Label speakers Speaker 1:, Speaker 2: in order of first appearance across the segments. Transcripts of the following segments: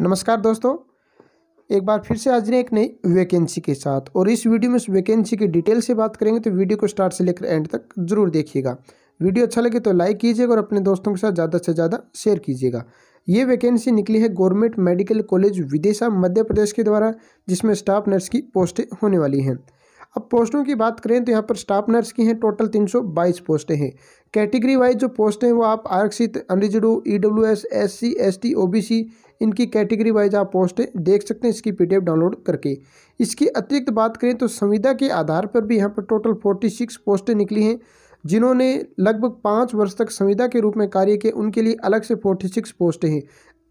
Speaker 1: नमस्कार दोस्तों एक बार फिर से आज ने एक नई वैकेंसी के साथ और इस वीडियो में इस वैकेंसी की डिटेल से बात करेंगे तो वीडियो को स्टार्ट से लेकर एंड तक जरूर देखिएगा वीडियो अच्छा लगे तो लाइक कीजिएगा और अपने दोस्तों के साथ ज़्यादा से ज़्यादा शेयर कीजिएगा ये वैकेंसी निकली है government medical college Vidisha Madhya Pradesh के द्वारा जिसमें स्टाफ नर्स की पोस्टें होने वाली हैं अब पोस्टों की बात करें तो यहाँ पर स्टाफ नर्स की हैं टोटल तीन सौ बाईस पोस्टें हैं कैटेगरी वाइज जो पोस्टें हैं वो आप आरक्षित unreserved E W S S C S T O B C इनकी कैटेगरी वाइज आप पोस्टें देख सकते हैं इसकी एफ डाउनलोड करके इसकी अतिरिक्त बात करें तो संविदा के आधार पर भी यहाँ पर टोटल फोर्टी सिक्स पोस्टें निकली हैं जिन्होंने लगभग पाँच वर्ष तक संविदा के रूप में कार्य किए उनके लिए अलग से फोर्टी सिक्स पोस्टें हैं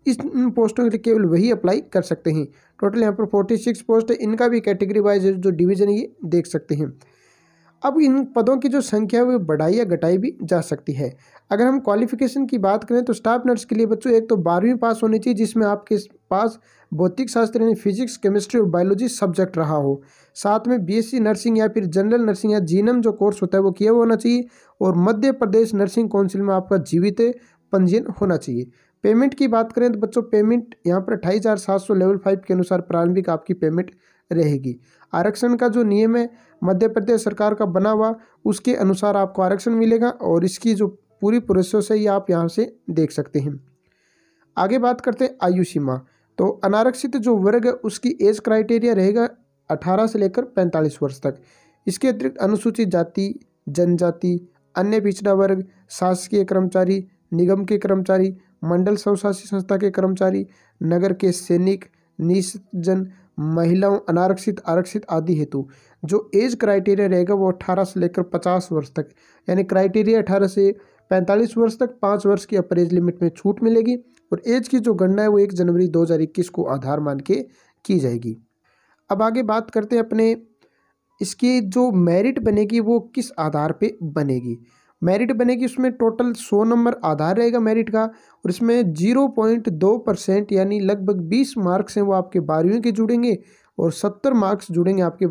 Speaker 1: इस पोस्टों के लिए केवल वही अप्लाई कर सकते हैं टोटल यहाँ पर फोर्टी सिक्स पोस्ट है इनका भी कैटेगरी वाइज जो डिवीजन ये देख सकते हैं अब इन पदों की जो संख्या है वो बढ़ाई या घटाई भी जा सकती है अगर हम क्वालिफिकेशन की बात करें तो स्टाफ नर्स के लिए बच्चों एक तो बारहवीं पास होनी चाहिए जिसमें आपके पास भौतिक शास्त्र यानी फिजिक्स केमिस्ट्री और बायोलॉजी सब्जेक्ट रहा हो साथ में बीएससी नर्सिंग या फिर जनरल नर्सिंग या जीनम जो कोर्स होता है वो किया हुआ होना चाहिए और मध्य प्रदेश नर्सिंग काउंसिल में आपका जीवित पंजीयन होना चाहिए पेमेंट की बात करें तो बच्चों पेमेंट यहाँ पर अट्ठाईस हज़ार सात सौ लेवल फाइव के अनुसार प्रारंभिक आपकी पेमेंट रहेगी आरक्षण का जो नियम है मध्य प्रदेश सरकार का बना हुआ उसके अनुसार आपको आरक्षण मिलेगा और इसकी जो पूरी प्रोसेस है ये आप यहाँ से देख सकते हैं आगे बात करते हैं आयु सीमा तो अनारक्षित जो वर्ग है उसकी एज क्राइटेरिया रहेगा अठारह से लेकर पैंतालीस वर्ष तक इसके अतिरिक्त अनुसूचित जाति जनजाति अन्य पिछड़ा वर्ग शासकीय कर्मचारी निगम के कर्मचारी मंडल स्वशासी संस्था के कर्मचारी नगर के सैनिक निस्जन महिलाओं अनारक्षित आरक्षित आदि हेतु जो एज क्राइटेरिया रहेगा वो अठारह से लेकर पचास वर्ष तक यानी क्राइटेरिया अठारह से पैंतालीस वर्ष तक पाँच वर्ष की अपर एज लिमिट में छूट मिलेगी और एज की जो गणना है वो एक जनवरी 2021 को आधार मान के की जाएगी अब आगे बात करते हैं अपने इसकी जो मेरिट बनेगी वो किस आधार पर बनेगी मेरिट बनेगी उसमें टोटल सौ नंबर आधार रहेगा मेरिट का और इसमें जीरो पॉइंट दो परसेंट यानी लगभग बीस मार्क्स हैं वो आपके बारहवीं के जुड़ेंगे और सत्तर मार्क्स जुड़ेंगे आपके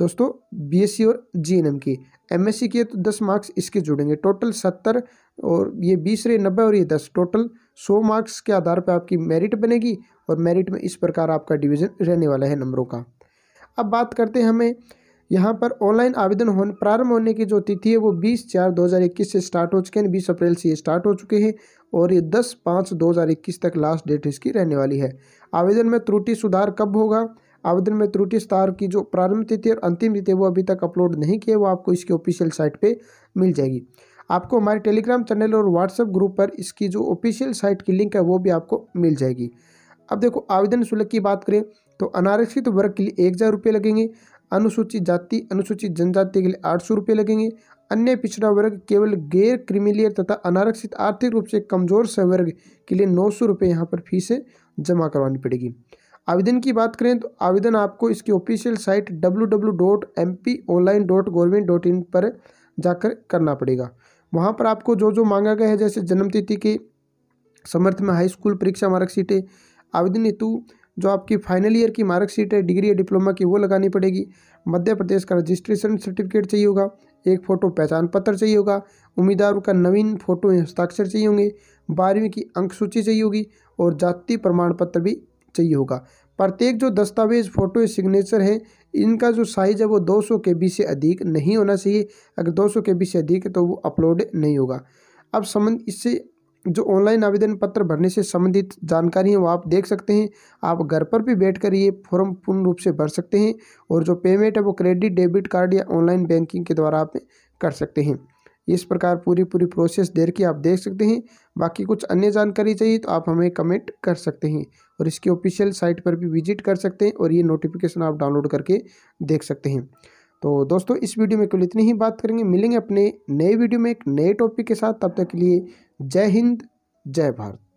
Speaker 1: दोस्तों बीएससी और जीएनएम की एमएससी एस के तो दस मार्क्स इसके जुड़ेंगे टोटल सत्तर और ये बीस रहे नब्बे और ये दस टोटल सौ मार्क्स के आधार पर आपकी मेरिट बनेगी और मेरिट में इस प्रकार आपका डिविज़न रहने वाला है नंबरों का अब बात करते हैं हमें यहाँ पर ऑनलाइन आवेदन होने प्रारंभ होने की जो तिथि है वो 20 चार 2021 से स्टार्ट हो चुके हैं 20 अप्रैल से ये स्टार्ट हो चुके हैं और ये 10 पाँच 2021 तक लास्ट डेट इसकी रहने वाली है आवेदन में त्रुटि सुधार कब होगा आवेदन में त्रुटि सुधार की जो प्रारंभ तिथि और अंतिम तिथि वो अभी तक अपलोड नहीं किए वो आपको इसके ऑफिशियल साइट पर मिल जाएगी आपको हमारे टेलीग्राम चैनल और व्हाट्सएप ग्रुप पर इसकी जो ऑफिशियल साइट की लिंक है वो भी आपको मिल जाएगी अब देखो आवेदन शुल्क की बात करें तो अनारक्षित वर्ग के लिए एक हज़ार रुपये लगेंगे अनुसूचित जाति अनुसूचित जनजाति के लिए आठ सौ रुपये लगेंगे अन्य पिछड़ा वर्ग केवल गैर क्रिमिलियर तथा अनारक्षित आर्थिक रूप से कमजोर सवर्ग के लिए नौ सौ रुपये यहाँ पर फीस जमा करवानी पड़ेगी आवेदन की बात करें तो आवेदन आपको इसकी official site W W dot M P online dot government dot in पर जाकर करना पड़ेगा वहाँ पर आपको जो जो मांगा गया है जैसे जन्मतिथि के समर्थ में हाई स्कूल परीक्षा मार्कशीटें आवेदन हेतु जो आपकी फाइनल ईयर की मार्कशीट है डिग्री या डिप्लोमा की वो लगानी पड़ेगी मध्य प्रदेश का रजिस्ट्रेशन सर्टिफिकेट चाहिए होगा एक फ़ोटो पहचान पत्र चाहिए होगा उम्मीदवार का नवीन फ़ोटो हस्ताक्षर चाहिए होंगे बारहवीं की अंक सूची चाहिए होगी और जाति प्रमाण पत्र भी चाहिए होगा प्रत्येक जो दस्तावेज फ़ोटो या सिग्नेचर है इनका जो साइज़ है वो 200 के से अधिक नहीं होना चाहिए अगर 200 के से अधिक है तो वो अपलोड नहीं होगा अब संबंध इससे जो ऑनलाइन आवेदन पत्र भरने से संबंधित जानकारी है वो आप देख सकते हैं आप घर पर भी बैठकर ये फॉर्म पूर्ण रूप से भर सकते हैं और जो पेमेंट है वो क्रेडिट डेबिट कार्ड या ऑनलाइन बैंकिंग के द्वारा आप कर सकते हैं इस प्रकार पूरी पूरी प्रोसेस देर की आप देख सकते हैं बाकी कुछ अन्य जानकारी चाहिए तो आप हमें कमेंट कर सकते हैं और इसकी ऑफिशियल साइट पर भी विजिट कर सकते हैं और ये नोटिफिकेशन आप डाउनलोड करके देख सकते हैं तो दोस्तों इस वीडियो में केवल इतनी ही बात करेंगे मिलेंगे अपने नए वीडियो में एक नए टॉपिक के साथ तब तक के लिए जय हिंद जय भारत